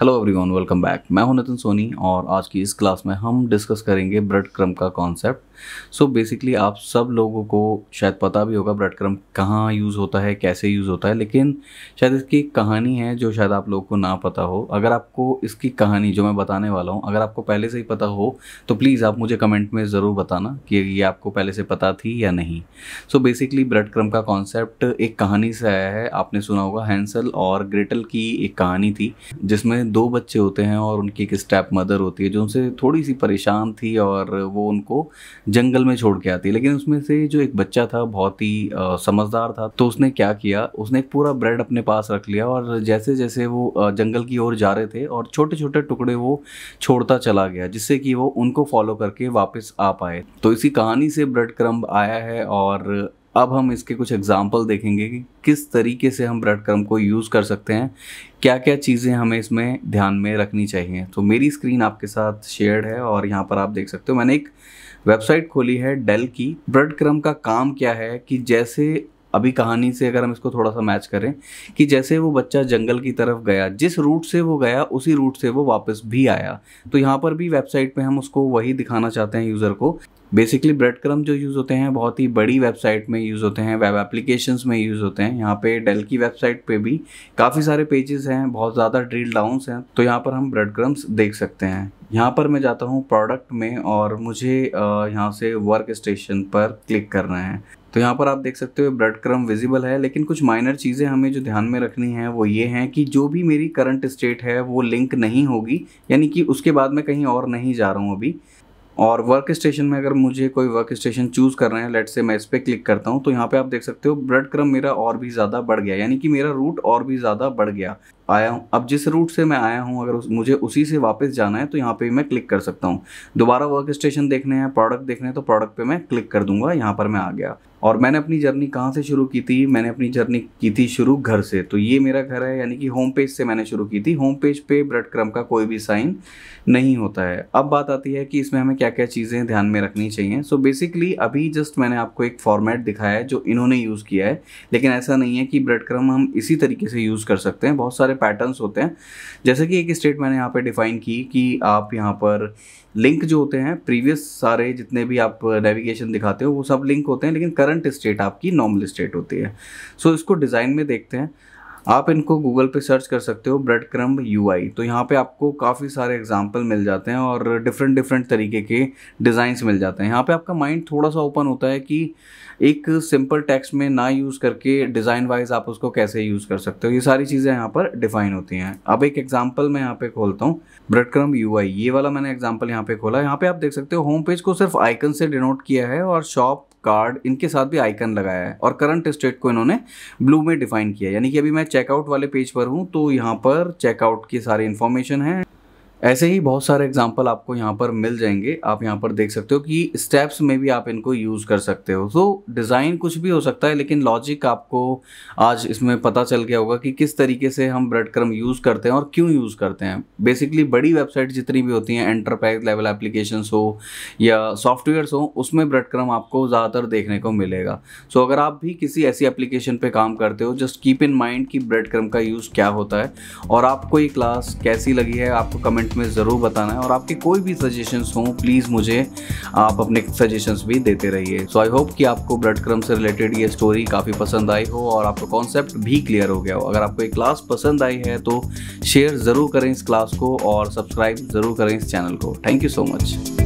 hello everyone welcome back मैं हूं नितिन सोनी और आज की इस क्लास में हम डिस्कस करेंगे ब्रेड क्रम का कॉन्सेप्ट सो so बेसिकली आप सब लोगों को शायद पता भी होगा ब्रेड क्रम कहाँ यूज़ होता है कैसे यूज़ होता है लेकिन शायद इसकी कहानी है जो शायद आप लोगों को ना पता हो अगर आपको इसकी कहानी जो मैं बताने वाला हूँ अगर आपको पहले से ही पता हो तो प्लीज़ आप मुझे कमेंट में ज़रूर बताना कि ये आपको पहले से पता थी या नहीं सो बेसिकली ब्रेड क्रम का कॉन्सेप्ट एक कहानी से आया है आपने सुना होगा हैंसल और ग्रेटल की एक कहानी थी जिसमें दो बच्चे होते हैं और उनकी एक स्टेप मदर होती है जो उनसे थोड़ी सी परेशान थी और वो उनको जंगल में छोड़ के आती है लेकिन उसमें से जो एक बच्चा था बहुत ही समझदार था तो उसने क्या किया उसने एक पूरा ब्रेड अपने पास रख लिया और जैसे जैसे वो जंगल की ओर जा रहे थे और छोटे छोटे टुकड़े वो छोड़ता चला गया जिससे कि वो उनको फॉलो करके वापस आ पाए तो इसी कहानी से ब्रेड क्रम्ब आया है और अब हम इसके कुछ एग्जाम्पल देखेंगे कि किस तरीके से हम ब्रेड क्रम को यूज़ कर सकते हैं क्या क्या चीज़ें हमें इसमें ध्यान में रखनी चाहिए तो मेरी स्क्रीन आपके साथ शेयर है और यहाँ पर आप देख सकते हो मैंने एक वेबसाइट खोली है डेल की ब्रेड क्रम का काम क्या है कि जैसे अभी कहानी से अगर हम इसको थोड़ा सा मैच करें कि जैसे वो बच्चा जंगल की तरफ गया जिस रूट से वो गया उसी रूट से वो वापस भी आया तो यहाँ पर भी वेबसाइट पे हम उसको वही दिखाना चाहते हैं यूज़र को बेसिकली ब्रेड क्रम जो यूज़ होते हैं बहुत ही बड़ी वेबसाइट में यूज़ होते हैं वेब एप्लीकेशंस में यूज़ होते हैं यहाँ पे डेल की वेबसाइट पे भी काफ़ी सारे पेजेस हैं बहुत ज़्यादा ड्रिल डाउन्स हैं तो यहाँ पर हम ब्रेड क्रम्स देख सकते हैं यहाँ पर मैं जाता हूँ प्रोडक्ट में और मुझे यहाँ से वर्क स्टेशन पर क्लिक करना है तो यहाँ पर आप देख सकते हो ब्रेड क्रम विजिबल है लेकिन कुछ माइनर चीज़ें हमें जो ध्यान में रखनी है वो ये हैं कि जो भी मेरी करंट स्टेट है वो लिंक नहीं होगी यानी कि उसके बाद मैं कहीं और नहीं जा रहा हूँ अभी और वर्क स्टेशन में अगर मुझे कोई वर्क स्टेशन चूज़ करना है लेट से मैं इस पर क्लिक करता हूँ तो यहाँ पे आप देख सकते हो ब्लड क्रम मेरा और भी ज़्यादा बढ़ गया यानी कि मेरा रूट और भी ज़्यादा बढ़ गया आया हूँ अब जिस रूट से मैं आया हूँ अगर उस, मुझे उसी से वापस जाना है तो यहाँ पे मैं क्लिक कर सकता हूँ दोबारा वर्क स्टेशन देखने हैं प्रोडक्ट देखने हैं तो प्रोडक्ट पे मैं क्लिक कर दूंगा यहाँ पर मैं आ गया और मैंने अपनी जर्नी कहाँ से शुरू की थी मैंने अपनी जर्नी की थी शुरू घर से तो ये मेरा घर है यानी कि होम पेज से मैंने शुरू की थी होम पेज पे ब्रेड क्रम का कोई भी साइन नहीं होता है अब बात आती है कि इसमें हमें क्या क्या चीज़ें ध्यान में रखनी चाहिए सो so बेसिकली अभी जस्ट मैंने आपको एक फॉर्मेट दिखाया है जो इन्होंने यूज़ किया है लेकिन ऐसा नहीं है कि ब्रेड क्रम हम इसी तरीके से यूज़ कर सकते हैं बहुत सारे पैटर्न्स होते हैं जैसे कि एक स्टेट मैंने यहाँ पे डिफाइन की कि आप यहाँ पर लिंक जो होते हैं प्रीवियस सारे जितने भी आप नेविगेशन दिखाते हो वो सब लिंक होते हैं लेकिन करंट स्टेट आपकी नॉर्मल स्टेट होती है सो so, इसको डिज़ाइन में देखते हैं आप इनको गूगल पे सर्च कर सकते हो ब्रेड क्रम यू तो यहाँ पे आपको काफ़ी सारे एग्जाम्पल मिल जाते हैं और डिफरेंट डिफरेंट तरीके के डिज़ाइंस मिल जाते हैं यहाँ पे आपका माइंड थोड़ा सा ओपन होता है कि एक सिंपल टेक्स्ट में ना यूज़ करके डिज़ाइन वाइज आप उसको कैसे यूज़ कर सकते हो ये सारी चीज़ें यहाँ पर डिफाइन होती हैं अब एक एग्जाम्पल मैं यहाँ पे खोलता हूँ ब्रेड क्रम यू ये वाला मैंने एग्जाम्पल यहाँ पे खोला यहाँ पे आप देख सकते हो होम पेज को सिर्फ आइकन से डिनोट किया है और शॉप कार्ड इनके साथ भी आइकन लगाया है और करंट स्टेट को इन्होंने ब्लू में डिफाइन किया यानी कि अभी मैं चेकआउट वाले पेज पर हूँ तो यहाँ पर चेकआउट की सारी इन्फॉर्मेशन है ऐसे ही बहुत सारे एग्जाम्पल आपको यहाँ पर मिल जाएंगे आप यहाँ पर देख सकते हो कि स्टेप्स में भी आप इनको यूज़ कर सकते हो तो डिज़ाइन कुछ भी हो सकता है लेकिन लॉजिक आपको आज इसमें पता चल गया होगा कि किस तरीके से हम ब्रेड क्रम यूज़ करते हैं और क्यों यूज़ करते हैं बेसिकली बड़ी वेबसाइट जितनी भी होती हैं एंटरप्राइज लेवल एप्लीकेशन हो या सॉफ्टवेयर्स हो उसमें ब्रेड क्रम आपको ज़्यादातर देखने को मिलेगा सो अगर आप भी किसी ऐसी एप्लीकेशन पर काम करते हो जस्ट कीप इन माइंड कि ब्रेड क्रम का यूज़ क्या होता है और आपको ये क्लास कैसी लगी है आपको कमेंट कमेंट में ज़रूर बताना है और आपके कोई भी सजेशंस हो प्लीज़ मुझे आप अपने सजेशंस भी देते रहिए सो आई होप कि आपको ब्लड क्रम से रिलेटेड ये स्टोरी काफ़ी पसंद आई हो और आपका कॉन्सेप्ट भी क्लियर हो गया हो अगर आपको ये क्लास पसंद आई है तो शेयर ज़रूर करें इस क्लास को और सब्सक्राइब ज़रूर करें इस चैनल को थैंक यू सो मच